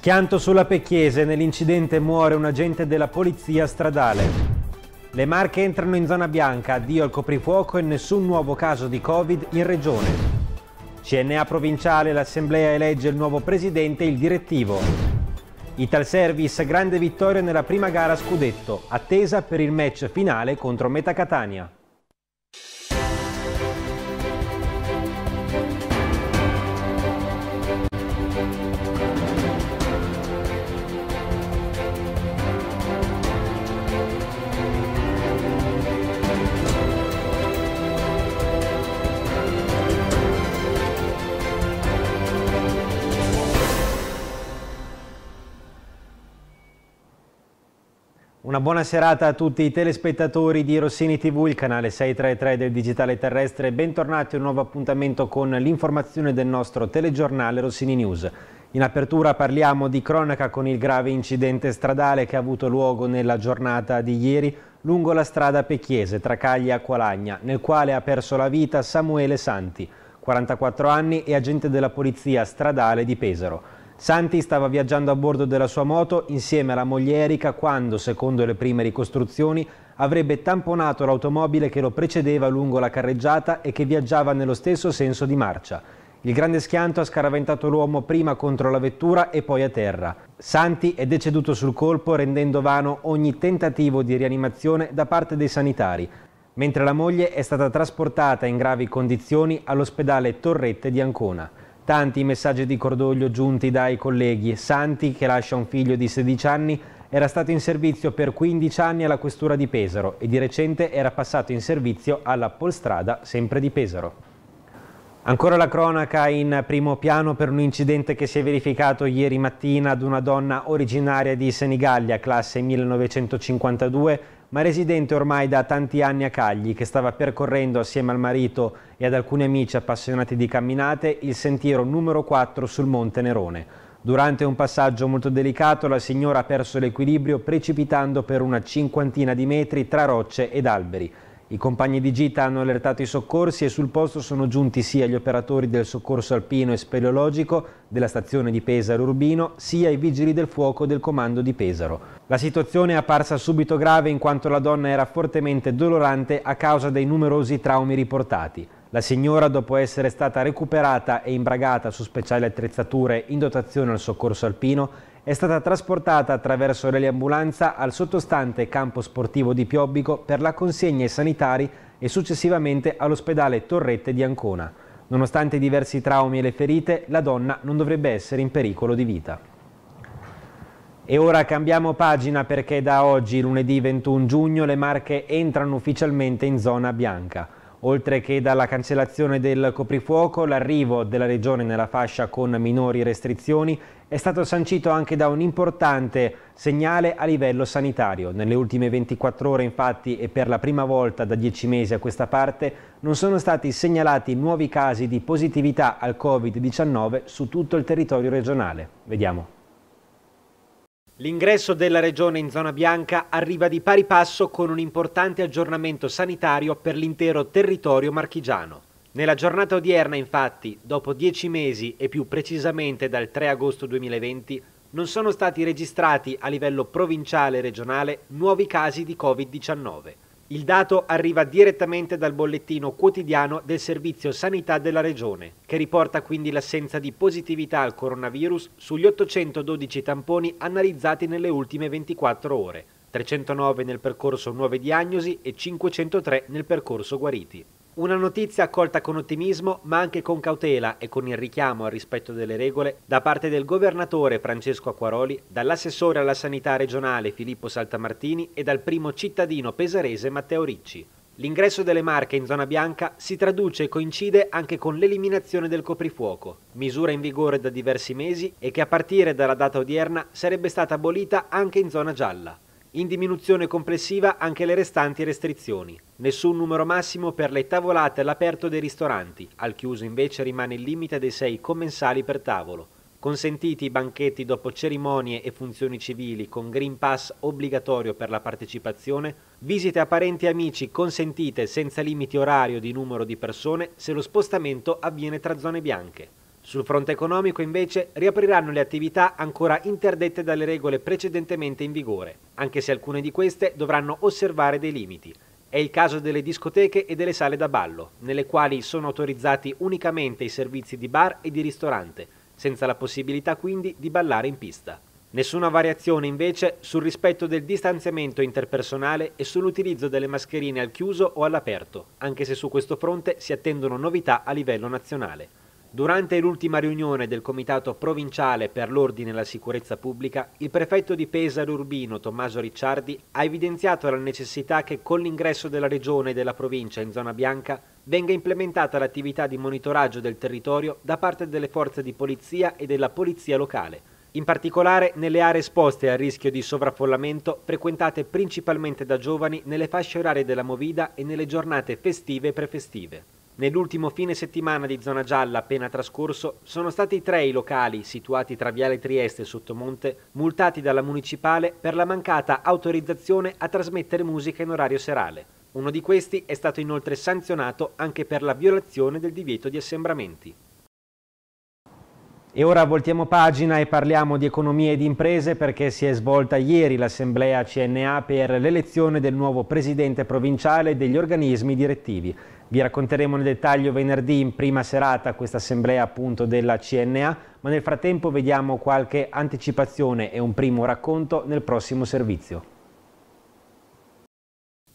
Schianto sulla Pecchiese, nell'incidente muore un agente della polizia stradale. Le Marche entrano in zona bianca, addio al coprifuoco e nessun nuovo caso di Covid in regione. CNA provinciale, l'assemblea elegge il nuovo presidente e il direttivo. Italservice, grande vittoria nella prima gara scudetto, attesa per il match finale contro Metacatania. Una buona serata a tutti i telespettatori di Rossini TV, il canale 633 del Digitale Terrestre. Bentornati a un nuovo appuntamento con l'informazione del nostro telegiornale Rossini News. In apertura parliamo di cronaca con il grave incidente stradale che ha avuto luogo nella giornata di ieri lungo la strada Pecchiese tra Caglia e Acqualagna, nel quale ha perso la vita Samuele Santi, 44 anni e agente della polizia stradale di Pesaro. Santi stava viaggiando a bordo della sua moto insieme alla moglie Erika quando, secondo le prime ricostruzioni, avrebbe tamponato l'automobile che lo precedeva lungo la carreggiata e che viaggiava nello stesso senso di marcia. Il grande schianto ha scaraventato l'uomo prima contro la vettura e poi a terra. Santi è deceduto sul colpo rendendo vano ogni tentativo di rianimazione da parte dei sanitari, mentre la moglie è stata trasportata in gravi condizioni all'ospedale Torrette di Ancona. Tanti i messaggi di cordoglio giunti dai colleghi. Santi, che lascia un figlio di 16 anni, era stato in servizio per 15 anni alla questura di Pesaro e di recente era passato in servizio alla Polstrada, sempre di Pesaro. Ancora la cronaca in primo piano per un incidente che si è verificato ieri mattina ad una donna originaria di Senigallia, classe 1952, ma residente ormai da tanti anni a Cagli, che stava percorrendo assieme al marito e ad alcuni amici appassionati di camminate il sentiero numero 4 sul Monte Nerone. Durante un passaggio molto delicato la signora ha perso l'equilibrio precipitando per una cinquantina di metri tra rocce ed alberi. I compagni di gita hanno allertato i soccorsi e sul posto sono giunti sia gli operatori del soccorso alpino e speleologico della stazione di Pesaro Urbino, sia i vigili del fuoco del comando di Pesaro. La situazione è apparsa subito grave in quanto la donna era fortemente dolorante a causa dei numerosi traumi riportati. La signora, dopo essere stata recuperata e imbragata su speciali attrezzature in dotazione al soccorso alpino, è stata trasportata attraverso l'eliambulanza al sottostante campo sportivo di Piobbico per la consegna ai sanitari e successivamente all'ospedale Torrette di Ancona. Nonostante i diversi traumi e le ferite, la donna non dovrebbe essere in pericolo di vita. E ora cambiamo pagina perché da oggi, lunedì 21 giugno, le Marche entrano ufficialmente in zona bianca oltre che dalla cancellazione del coprifuoco, l'arrivo della regione nella fascia con minori restrizioni è stato sancito anche da un importante segnale a livello sanitario. Nelle ultime 24 ore infatti e per la prima volta da 10 mesi a questa parte non sono stati segnalati nuovi casi di positività al Covid-19 su tutto il territorio regionale. Vediamo. L'ingresso della regione in zona bianca arriva di pari passo con un importante aggiornamento sanitario per l'intero territorio marchigiano. Nella giornata odierna, infatti, dopo dieci mesi e più precisamente dal 3 agosto 2020, non sono stati registrati a livello provinciale e regionale nuovi casi di Covid-19. Il dato arriva direttamente dal bollettino quotidiano del Servizio Sanità della Regione, che riporta quindi l'assenza di positività al coronavirus sugli 812 tamponi analizzati nelle ultime 24 ore, 309 nel percorso nuove diagnosi e 503 nel percorso guariti. Una notizia accolta con ottimismo ma anche con cautela e con il richiamo al rispetto delle regole da parte del governatore Francesco Acquaroli, dall'assessore alla sanità regionale Filippo Saltamartini e dal primo cittadino pesarese Matteo Ricci. L'ingresso delle Marche in zona bianca si traduce e coincide anche con l'eliminazione del coprifuoco, misura in vigore da diversi mesi e che a partire dalla data odierna sarebbe stata abolita anche in zona gialla. In diminuzione complessiva anche le restanti restrizioni. Nessun numero massimo per le tavolate all'aperto dei ristoranti, al chiuso invece rimane il limite dei 6 commensali per tavolo. Consentiti i banchetti dopo cerimonie e funzioni civili con Green Pass obbligatorio per la partecipazione, visite a parenti e amici consentite senza limiti orario di numero di persone se lo spostamento avviene tra zone bianche. Sul fronte economico invece riapriranno le attività ancora interdette dalle regole precedentemente in vigore, anche se alcune di queste dovranno osservare dei limiti. È il caso delle discoteche e delle sale da ballo, nelle quali sono autorizzati unicamente i servizi di bar e di ristorante, senza la possibilità quindi di ballare in pista. Nessuna variazione invece sul rispetto del distanziamento interpersonale e sull'utilizzo delle mascherine al chiuso o all'aperto, anche se su questo fronte si attendono novità a livello nazionale. Durante l'ultima riunione del Comitato Provinciale per l'Ordine e la Sicurezza Pubblica, il prefetto di Pesaro Urbino, Tommaso Ricciardi, ha evidenziato la necessità che con l'ingresso della regione e della provincia in zona bianca venga implementata l'attività di monitoraggio del territorio da parte delle forze di polizia e della polizia locale, in particolare nelle aree esposte al rischio di sovraffollamento frequentate principalmente da giovani nelle fasce orarie della Movida e nelle giornate festive e prefestive. Nell'ultimo fine settimana di zona gialla appena trascorso sono stati tre i locali situati tra Viale Trieste e Sottomonte multati dalla municipale per la mancata autorizzazione a trasmettere musica in orario serale. Uno di questi è stato inoltre sanzionato anche per la violazione del divieto di assembramenti. E ora voltiamo pagina e parliamo di economia e di imprese perché si è svolta ieri l'assemblea CNA per l'elezione del nuovo presidente provinciale e degli organismi direttivi. Vi racconteremo nel dettaglio venerdì in prima serata questa assemblea appunto della CNA, ma nel frattempo vediamo qualche anticipazione e un primo racconto nel prossimo servizio.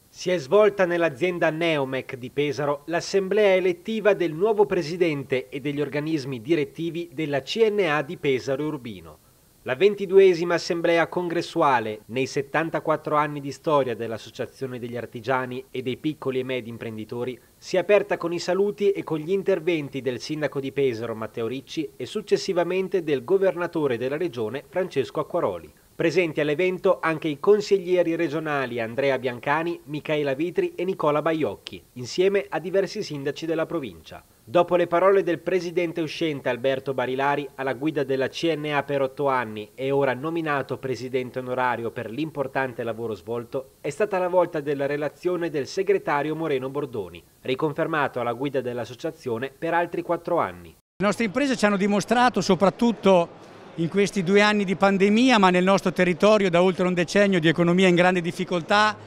Si è svolta nell'azienda Neomec di Pesaro l'assemblea elettiva del nuovo presidente e degli organismi direttivi della CNA di Pesaro Urbino. La ventiduesima assemblea congressuale nei 74 anni di storia dell'Associazione degli artigiani e dei piccoli e medi imprenditori si è aperta con i saluti e con gli interventi del sindaco di Pesaro Matteo Ricci e successivamente del governatore della regione Francesco Acquaroli. Presenti all'evento anche i consiglieri regionali Andrea Biancani, Michaela Vitri e Nicola Baiocchi, insieme a diversi sindaci della provincia. Dopo le parole del presidente uscente Alberto Barilari alla guida della CNA per otto anni e ora nominato presidente onorario per l'importante lavoro svolto, è stata la volta della relazione del segretario Moreno Bordoni, riconfermato alla guida dell'associazione per altri quattro anni. Le nostre imprese ci hanno dimostrato soprattutto in questi due anni di pandemia, ma nel nostro territorio da oltre un decennio di economia in grande difficoltà,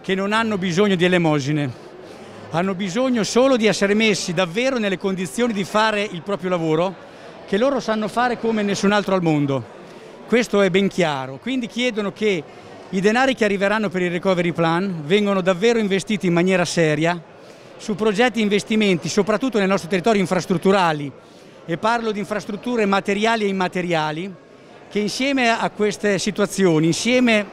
che non hanno bisogno di elemosine hanno bisogno solo di essere messi davvero nelle condizioni di fare il proprio lavoro che loro sanno fare come nessun altro al mondo. Questo è ben chiaro, quindi chiedono che i denari che arriveranno per il recovery plan vengano davvero investiti in maniera seria su progetti e investimenti, soprattutto nel nostro territorio infrastrutturali, e parlo di infrastrutture materiali e immateriali, che insieme a queste situazioni, insieme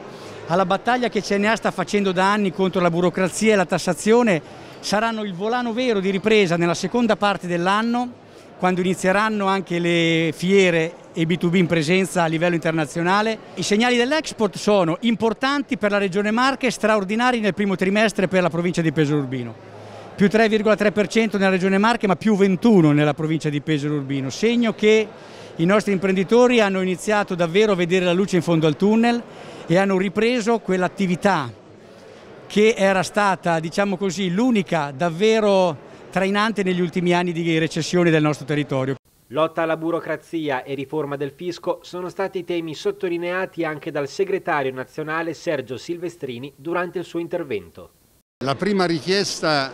alla battaglia che CNA sta facendo da anni contro la burocrazia e la tassazione, saranno il volano vero di ripresa nella seconda parte dell'anno quando inizieranno anche le fiere e B2B in presenza a livello internazionale. I segnali dell'export sono importanti per la Regione Marche e straordinari nel primo trimestre per la provincia di Pesaro Urbino. Più 3,3% nella Regione Marche ma più 21% nella provincia di Pesaro Urbino. Segno che i nostri imprenditori hanno iniziato davvero a vedere la luce in fondo al tunnel e hanno ripreso quell'attività che era stata, diciamo così, l'unica davvero trainante negli ultimi anni di recessione del nostro territorio. Lotta alla burocrazia e riforma del fisco sono stati temi sottolineati anche dal segretario nazionale Sergio Silvestrini durante il suo intervento. La prima richiesta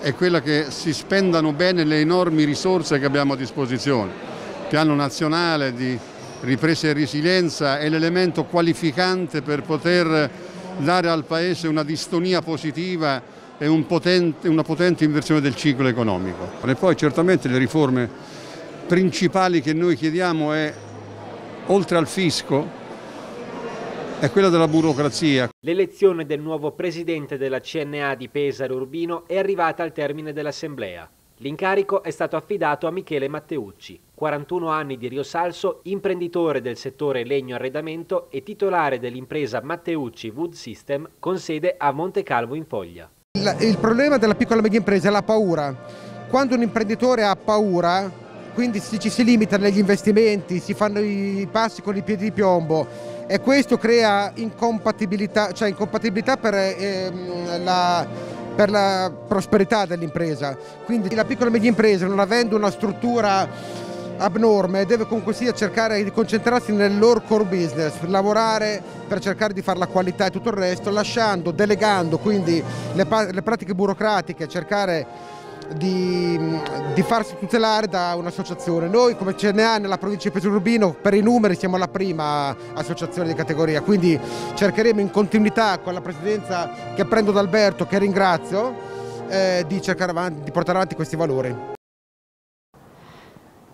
è quella che si spendano bene le enormi risorse che abbiamo a disposizione. Il Piano nazionale di ripresa e resilienza è l'elemento qualificante per poter dare al Paese una distonia positiva e un potente, una potente inversione del ciclo economico. E poi certamente le riforme principali che noi chiediamo è, oltre al fisco, è quella della burocrazia. L'elezione del nuovo presidente della CNA di Pesaro Urbino è arrivata al termine dell'assemblea. L'incarico è stato affidato a Michele Matteucci. 41 anni di Rio Salso, imprenditore del settore legno-arredamento e titolare dell'impresa Matteucci Wood System con sede a Montecalvo in Foglia. Il, il problema della piccola e media impresa è la paura. Quando un imprenditore ha paura, quindi si, ci si limita negli investimenti, si fanno i passi con i piedi di piombo e questo crea incompatibilità, cioè incompatibilità per, ehm, la, per la prosperità dell'impresa. Quindi la piccola e media impresa non avendo una struttura abnorme deve comunque sia cercare di concentrarsi nel loro core business, lavorare per cercare di fare la qualità e tutto il resto, lasciando, delegando quindi le, le pratiche burocratiche, cercare di, di, farsi tutelare da un'associazione. Noi come CNA nella provincia di Urbino per i numeri siamo la prima associazione di categoria, quindi cercheremo in continuità con la presidenza che prendo da Alberto, che ringrazio, eh, di, avanti, di portare avanti questi valori.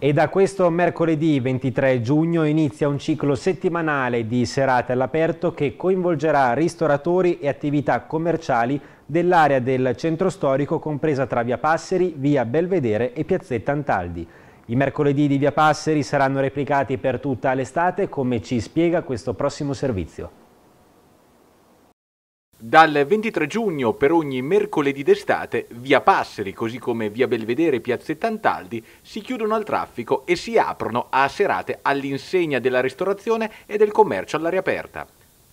E da questo mercoledì 23 giugno inizia un ciclo settimanale di serate all'aperto che coinvolgerà ristoratori e attività commerciali dell'area del centro storico compresa tra Via Passeri, Via Belvedere e Piazzetta Antaldi. I mercoledì di Via Passeri saranno replicati per tutta l'estate come ci spiega questo prossimo servizio. Dal 23 giugno per ogni mercoledì d'estate via Passeri, così come via Belvedere e piazzetta Antaldi, si chiudono al traffico e si aprono a serate all'insegna della ristorazione e del commercio all'aria aperta.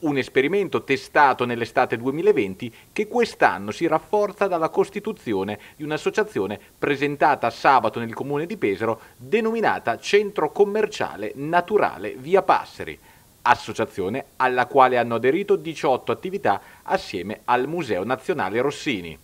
Un esperimento testato nell'estate 2020 che quest'anno si rafforza dalla costituzione di un'associazione presentata sabato nel comune di Pesaro denominata Centro Commerciale Naturale Via Passeri associazione alla quale hanno aderito 18 attività assieme al Museo Nazionale Rossini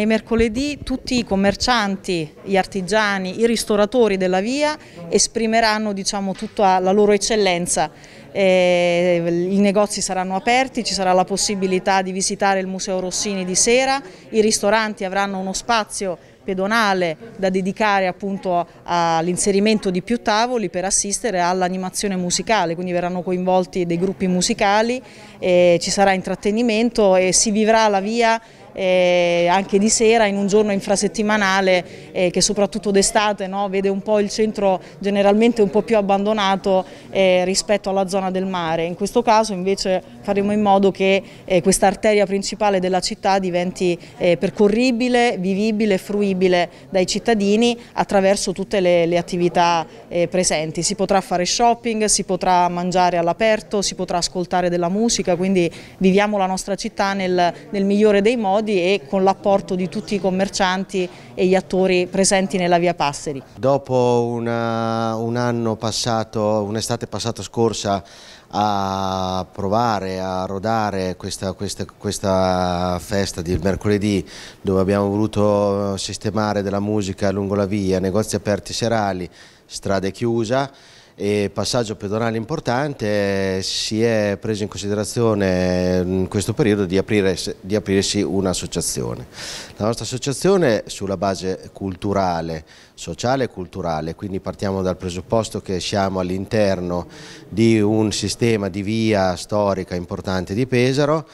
e mercoledì tutti i commercianti, gli artigiani, i ristoratori della via esprimeranno diciamo, tutta la loro eccellenza. Eh, I negozi saranno aperti, ci sarà la possibilità di visitare il Museo Rossini di sera, i ristoranti avranno uno spazio pedonale da dedicare appunto all'inserimento di più tavoli per assistere all'animazione musicale, quindi verranno coinvolti dei gruppi musicali, eh, ci sarà intrattenimento e si vivrà la via eh, anche di sera in un giorno infrasettimanale eh, che soprattutto d'estate no, vede un po' il centro generalmente un po' più abbandonato eh, rispetto alla zona del mare. In questo caso invece faremo in modo che eh, questa arteria principale della città diventi eh, percorribile, vivibile, fruibile dai cittadini attraverso tutte le, le attività eh, presenti. Si potrà fare shopping, si potrà mangiare all'aperto, si potrà ascoltare della musica, quindi viviamo la nostra città nel, nel migliore dei modi modi e con l'apporto di tutti i commercianti e gli attori presenti nella via Passeri. Dopo una, un anno passato, un'estate passata scorsa a provare a rodare questa, questa, questa festa di mercoledì dove abbiamo voluto sistemare della musica lungo la via, negozi aperti serali, strade chiusa e passaggio pedonale importante, si è preso in considerazione in mm, questo periodo di, aprire, di aprirsi un'associazione. La nostra associazione sulla base culturale, sociale e culturale, quindi partiamo dal presupposto che siamo all'interno di un sistema di via storica importante di Pesaro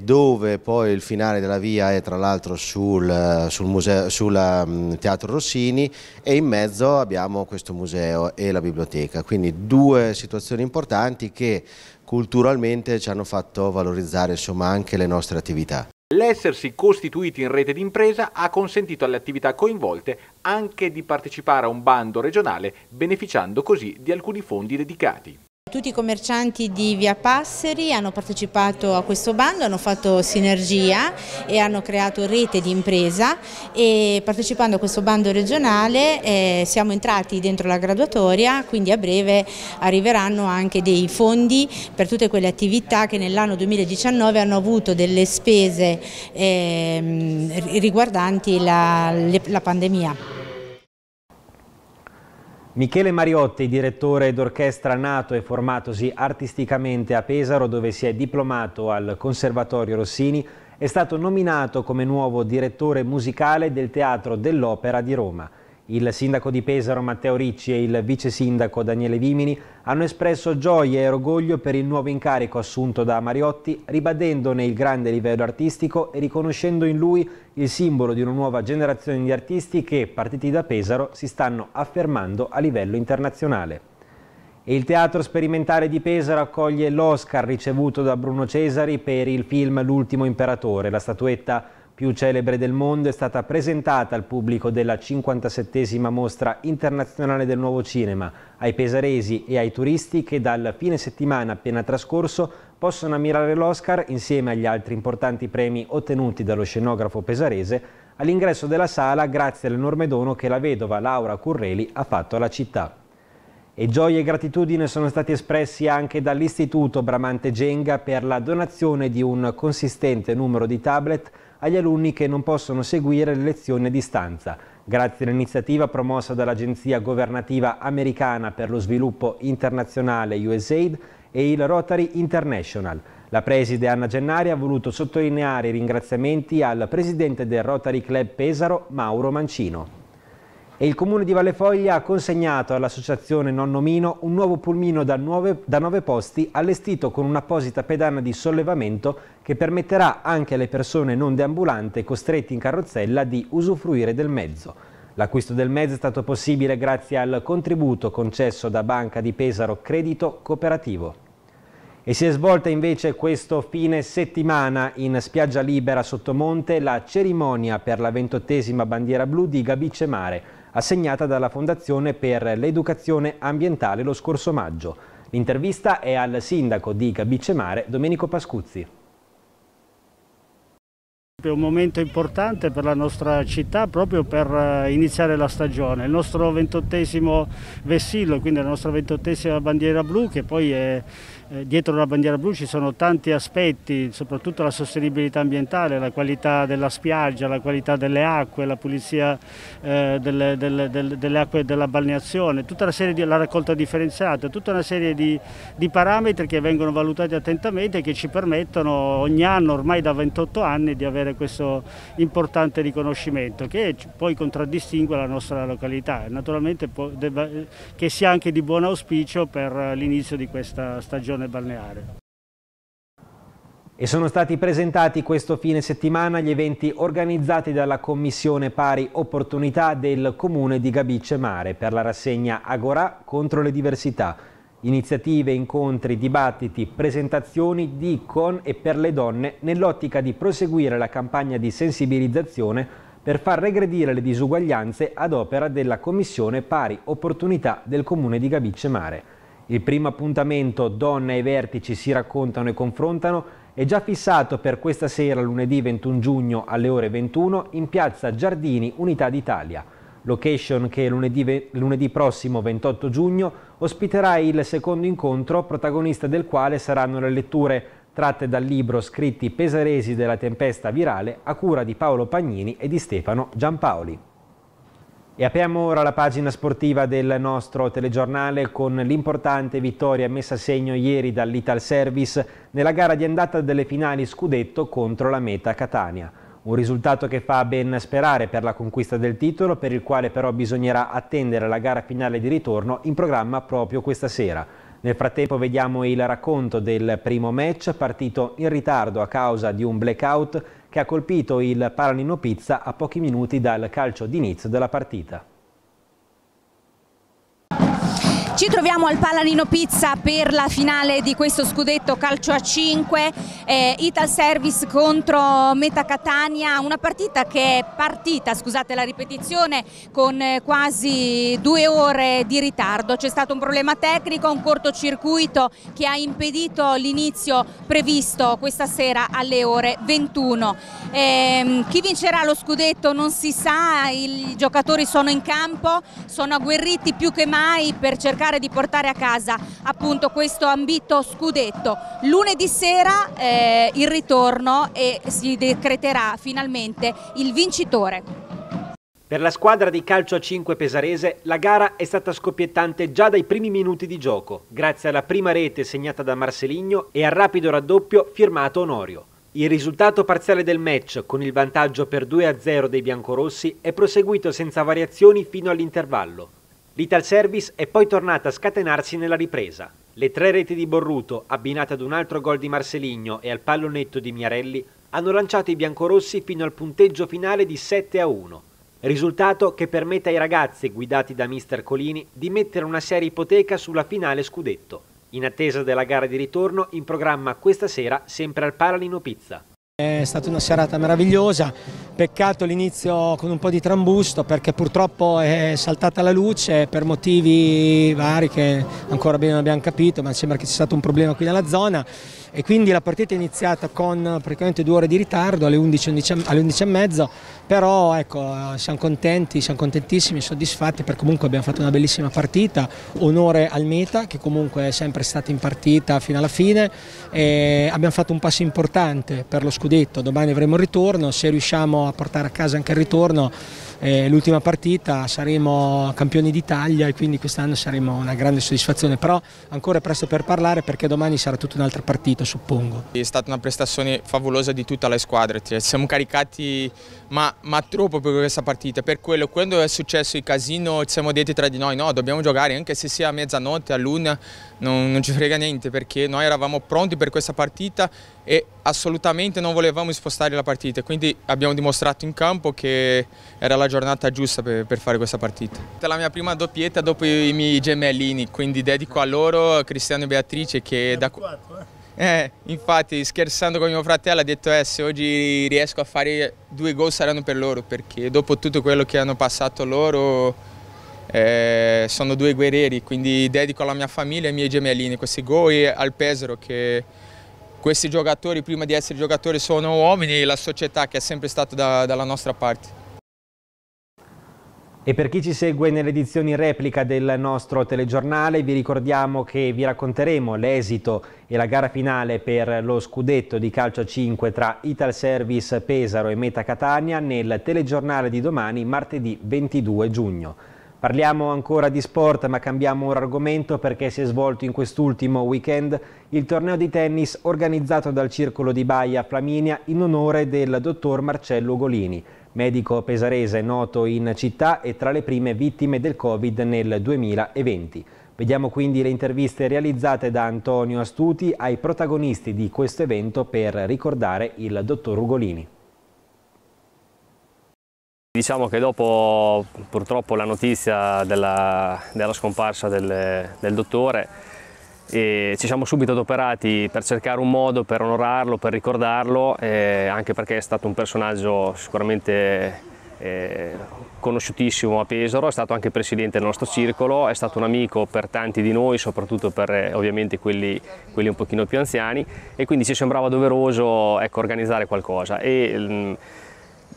dove poi il finale della via è tra l'altro sul, eh, sul, museo, sul mm, Teatro Rossini e in mezzo abbiamo questo museo e la biblioteca, quindi due situazioni importanti che culturalmente ci hanno fatto valorizzare insomma, anche le nostre attività. L'essersi costituiti in rete d'impresa ha consentito alle attività coinvolte anche di partecipare a un bando regionale, beneficiando così di alcuni fondi dedicati. Tutti i commercianti di Via Passeri hanno partecipato a questo bando, hanno fatto sinergia e hanno creato rete di impresa e partecipando a questo bando regionale eh, siamo entrati dentro la graduatoria, quindi a breve arriveranno anche dei fondi per tutte quelle attività che nell'anno 2019 hanno avuto delle spese eh, riguardanti la, la pandemia. Michele Mariotti, direttore d'orchestra nato e formatosi artisticamente a Pesaro dove si è diplomato al Conservatorio Rossini, è stato nominato come nuovo direttore musicale del Teatro dell'Opera di Roma. Il sindaco di Pesaro Matteo Ricci e il vice sindaco Daniele Vimini hanno espresso gioia e orgoglio per il nuovo incarico assunto da Mariotti, ribadendone il grande livello artistico e riconoscendo in lui il simbolo di una nuova generazione di artisti che, partiti da Pesaro, si stanno affermando a livello internazionale. E il Teatro Sperimentale di Pesaro accoglie l'Oscar ricevuto da Bruno Cesari per il film L'ultimo imperatore, la statuetta più celebre del mondo, è stata presentata al pubblico della 57esima Mostra Internazionale del Nuovo Cinema, ai pesaresi e ai turisti che dal fine settimana appena trascorso possono ammirare l'Oscar insieme agli altri importanti premi ottenuti dallo scenografo pesarese all'ingresso della sala grazie all'enorme dono che la vedova Laura Currelli ha fatto alla città e gioia e gratitudine sono stati espressi anche dall'Istituto Bramante Genga per la donazione di un consistente numero di tablet agli alunni che non possono seguire le lezioni a distanza. Grazie all'iniziativa promossa dall'Agenzia Governativa Americana per lo Sviluppo Internazionale USAID e il Rotary International. La preside Anna Gennari ha voluto sottolineare i ringraziamenti al presidente del Rotary Club Pesaro, Mauro Mancino e il comune di Vallefoglia ha consegnato all'associazione Nonno Mino un nuovo pulmino da, nuove, da 9 posti allestito con un'apposita pedana di sollevamento che permetterà anche alle persone non deambulante costrette in carrozzella di usufruire del mezzo. L'acquisto del mezzo è stato possibile grazie al contributo concesso da Banca di Pesaro Credito Cooperativo. E si è svolta invece questo fine settimana in spiaggia libera sottomonte la cerimonia per la ventottesima bandiera blu di Gabice Mare, assegnata dalla Fondazione per l'Educazione Ambientale lo scorso maggio. L'intervista è al sindaco di Gabice Domenico Pascuzzi. È un momento importante per la nostra città proprio per eh, iniziare la stagione, il nostro ventottesimo vessillo, quindi la nostra ventottesima bandiera blu che poi è, eh, dietro la bandiera blu ci sono tanti aspetti, soprattutto la sostenibilità ambientale, la qualità della spiaggia, la qualità delle acque, la pulizia eh, delle, delle, delle, acque della balneazione, tutta una serie di, la raccolta differenziata, tutta una serie di, di parametri che vengono valutati attentamente e che ci permettono ogni anno, ormai da 28 anni, di avere questo importante riconoscimento che poi contraddistingue la nostra località e naturalmente può, debba, che sia anche di buon auspicio per eh, l'inizio di questa stagione stazione balneare. E sono stati presentati questo fine settimana gli eventi organizzati dalla Commissione Pari Opportunità del Comune di Gabice Mare per la rassegna Agora contro le diversità. Iniziative, incontri, dibattiti, presentazioni di con e per le donne nell'ottica di proseguire la campagna di sensibilizzazione per far regredire le disuguaglianze ad opera della Commissione Pari Opportunità del Comune di Gabice Mare. Il primo appuntamento Donne ai Vertici si raccontano e confrontano è già fissato per questa sera lunedì 21 giugno alle ore 21 in piazza Giardini Unità d'Italia. Location che lunedì, lunedì prossimo 28 giugno ospiterà il secondo incontro protagonista del quale saranno le letture tratte dal libro Scritti pesaresi della tempesta virale a cura di Paolo Pagnini e di Stefano Giampaoli. E apriamo ora la pagina sportiva del nostro telegiornale con l'importante vittoria messa a segno ieri dall'Ital Service nella gara di andata delle finali scudetto contro la Meta Catania. Un risultato che fa ben sperare per la conquista del titolo, per il quale però bisognerà attendere la gara finale di ritorno in programma proprio questa sera. Nel frattempo vediamo il racconto del primo match partito in ritardo a causa di un blackout che ha colpito il Paranino Pizza a pochi minuti dal calcio d'inizio della partita. Ci troviamo al Palanino Pizza per la finale di questo scudetto calcio a 5, eh, Ital Service contro Meta Catania, una partita che è partita, scusate la ripetizione, con eh, quasi due ore di ritardo. C'è stato un problema tecnico, un cortocircuito che ha impedito l'inizio previsto questa sera alle ore 21. Eh, chi vincerà lo scudetto non si sa, i giocatori sono in campo, sono agguerriti più che mai per cercare cercare di portare a casa appunto questo ambito scudetto. Lunedì sera eh, il ritorno e si decreterà finalmente il vincitore. Per la squadra di calcio a 5 pesarese la gara è stata scoppiettante già dai primi minuti di gioco, grazie alla prima rete segnata da Marceligno e al rapido raddoppio firmato Onorio. Il risultato parziale del match, con il vantaggio per 2-0 dei biancorossi, è proseguito senza variazioni fino all'intervallo. L'Ital Service è poi tornata a scatenarsi nella ripresa. Le tre reti di Borruto, abbinate ad un altro gol di Marseligno e al pallo netto di Miarelli, hanno lanciato i biancorossi fino al punteggio finale di 7 a 1. Risultato che permette ai ragazzi, guidati da Mr. Colini, di mettere una seria ipoteca sulla finale scudetto. In attesa della gara di ritorno, in programma questa sera sempre al Paralino Pizza. È stata una serata meravigliosa, peccato l'inizio con un po' di trambusto perché purtroppo è saltata la luce per motivi vari che ancora bene non abbiamo capito, ma sembra che ci sia stato un problema qui nella zona e quindi la partita è iniziata con praticamente due ore di ritardo alle 11.30 11 però ecco, siamo contenti, siamo contentissimi, soddisfatti perché comunque abbiamo fatto una bellissima partita, onore al meta che comunque è sempre stato in partita fino alla fine, e abbiamo fatto un passo importante per lo scudetto, domani avremo il ritorno, se riusciamo a portare a casa anche il ritorno eh, l'ultima partita saremo campioni d'Italia e quindi quest'anno saremo una grande soddisfazione, però ancora è presto per parlare perché domani sarà tutta un'altra partita suppongo. È stata una prestazione favolosa di tutta la squadra, ci siamo caricati ma, ma troppo per questa partita, per quello quando è successo il casino ci siamo detti tra di noi no dobbiamo giocare anche se sia a mezzanotte, a luna, non, non ci frega niente perché noi eravamo pronti per questa partita e assolutamente non volevamo spostare la partita, quindi abbiamo dimostrato in campo che era la giornata giusta per, per fare questa partita. È la mia prima doppietta dopo i miei gemellini, quindi dedico a loro Cristiano e Beatrice che da... Eh. eh, infatti scherzando con mio fratello ha detto eh, se oggi riesco a fare due gol saranno per loro perché dopo tutto quello che hanno passato loro eh, sono due guerrieri quindi dedico alla mia famiglia e ai miei gemellini questi gol e al Pesaro che questi giocatori prima di essere giocatori sono uomini e la società che è sempre stata da, dalla nostra parte. E per chi ci segue nelle edizioni replica del nostro telegiornale, vi ricordiamo che vi racconteremo l'esito e la gara finale per lo scudetto di calcio 5 tra Ital Service Pesaro e Meta Catania nel telegiornale di domani, martedì 22 giugno. Parliamo ancora di sport ma cambiamo ora argomento perché si è svolto in quest'ultimo weekend il torneo di tennis organizzato dal Circolo di Baia Flaminia in onore del dottor Marcello Ugolini, medico pesarese noto in città e tra le prime vittime del Covid nel 2020. Vediamo quindi le interviste realizzate da Antonio Astuti ai protagonisti di questo evento per ricordare il dottor Ugolini. Diciamo che dopo purtroppo la notizia della, della scomparsa del, del dottore e ci siamo subito adoperati per cercare un modo per onorarlo, per ricordarlo, eh, anche perché è stato un personaggio sicuramente eh, conosciutissimo a Pesaro, è stato anche presidente del nostro circolo, è stato un amico per tanti di noi, soprattutto per eh, ovviamente quelli, quelli, un pochino più anziani e quindi ci sembrava doveroso ecco, organizzare qualcosa. E, mh, mm,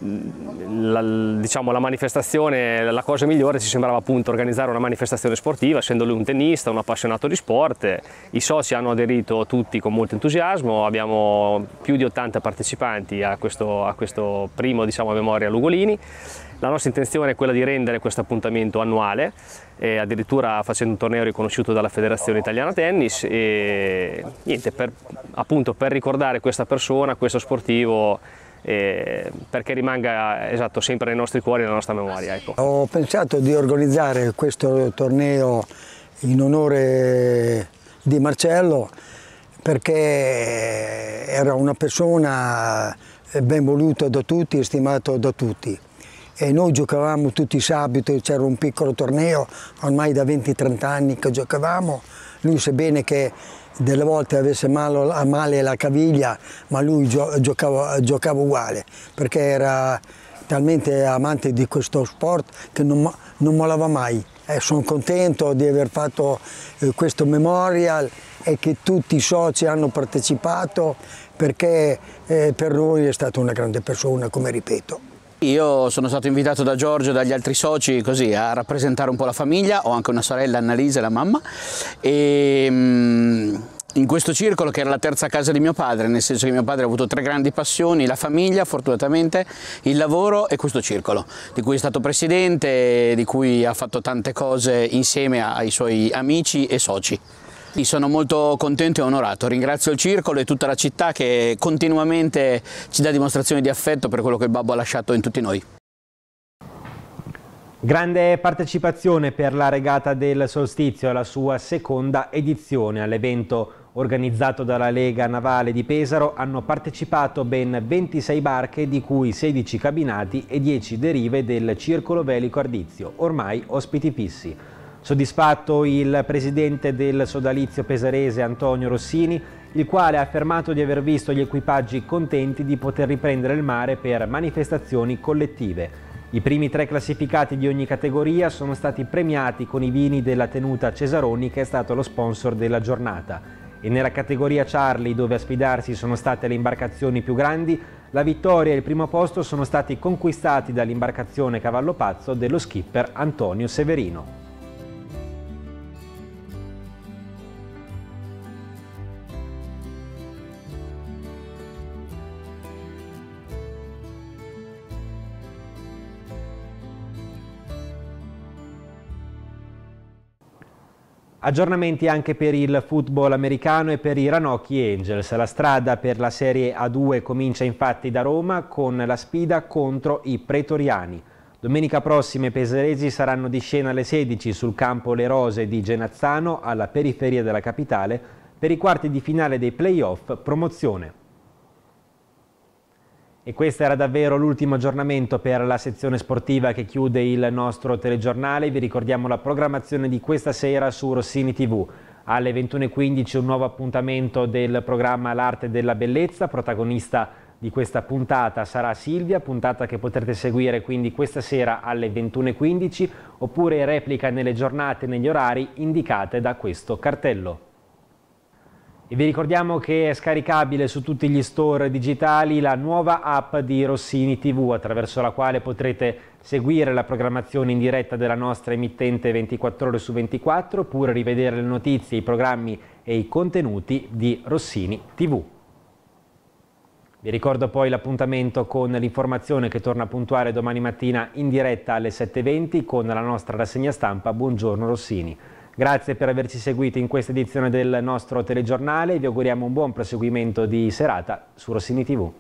la, diciamo, la, manifestazione, la cosa migliore ci sembrava appunto organizzare una manifestazione sportiva, essendo lui un tennista, un appassionato di sport, i soci hanno aderito tutti con molto entusiasmo, abbiamo più di 80 partecipanti a questo, a questo primo diciamo, a memoria Lugolini, la nostra intenzione è quella di rendere questo appuntamento annuale, eh, addirittura facendo un torneo riconosciuto dalla Federazione Italiana Tennis e niente, per, appunto per ricordare questa persona, questo sportivo eh, perché rimanga esatto, sempre nei nostri cuori e nella nostra memoria. Ecco. Ho pensato di organizzare questo torneo in onore di Marcello perché era una persona ben voluta da tutti stimata da tutti. E noi giocavamo tutti i sabati, c'era un piccolo torneo, ormai da 20-30 anni che giocavamo. Lui sebbene che delle volte avesse male, male la caviglia, ma lui gio, giocava, giocava, uguale, perché era talmente amante di questo sport che non, non mollava mai. Eh, Sono contento di aver fatto eh, questo memorial e che tutti i soci hanno partecipato perché eh, per noi è stata una grande persona, come ripeto. Io sono stato invitato da Giorgio e dagli altri soci così, a rappresentare un po' la famiglia, ho anche una sorella Annalisa, e la mamma, e ehm, in questo circolo che era la terza casa di mio padre, nel senso che mio padre ha avuto tre grandi passioni, la famiglia fortunatamente, il lavoro e questo circolo, di cui è stato presidente, di cui ha fatto tante cose insieme ai suoi amici e soci. Sono molto contento e onorato, ringrazio il circolo e tutta la città che continuamente ci dà dimostrazioni di affetto per quello che il babbo ha lasciato in tutti noi. Grande partecipazione per la regata del solstizio alla sua seconda edizione. All'evento organizzato dalla Lega Navale di Pesaro hanno partecipato ben 26 barche di cui 16 cabinati e 10 derive del Circolo Velico Ardizio, ormai ospiti fissi. Soddisfatto il presidente del sodalizio pesarese Antonio Rossini, il quale ha affermato di aver visto gli equipaggi contenti di poter riprendere il mare per manifestazioni collettive. I primi tre classificati di ogni categoria sono stati premiati con i vini della tenuta Cesaroni che è stato lo sponsor della giornata. E nella categoria Charlie, dove a sfidarsi sono state le imbarcazioni più grandi, la vittoria e il primo posto sono stati conquistati dall'imbarcazione Cavallo Pazzo dello skipper Antonio Severino. Aggiornamenti anche per il football americano e per i Ranocchi Angels. La strada per la Serie A2 comincia infatti da Roma con la sfida contro i pretoriani. Domenica prossima i peseresi saranno di scena alle 16 sul campo Le Rose di Genazzano alla periferia della capitale per i quarti di finale dei playoff promozione. E questo era davvero l'ultimo aggiornamento per la sezione sportiva che chiude il nostro telegiornale. Vi ricordiamo la programmazione di questa sera su Rossini TV. Alle 21.15 un nuovo appuntamento del programma L'arte della bellezza. Protagonista di questa puntata sarà Silvia, puntata che potrete seguire quindi questa sera alle 21.15 oppure replica nelle giornate e negli orari indicate da questo cartello. E vi ricordiamo che è scaricabile su tutti gli store digitali la nuova app di Rossini TV attraverso la quale potrete seguire la programmazione in diretta della nostra emittente 24 ore su 24 oppure rivedere le notizie, i programmi e i contenuti di Rossini TV. Vi ricordo poi l'appuntamento con l'informazione che torna puntuale domani mattina in diretta alle 7.20 con la nostra rassegna stampa Buongiorno Rossini. Grazie per averci seguito in questa edizione del nostro telegiornale. Vi auguriamo un buon proseguimento di serata su Rossini TV.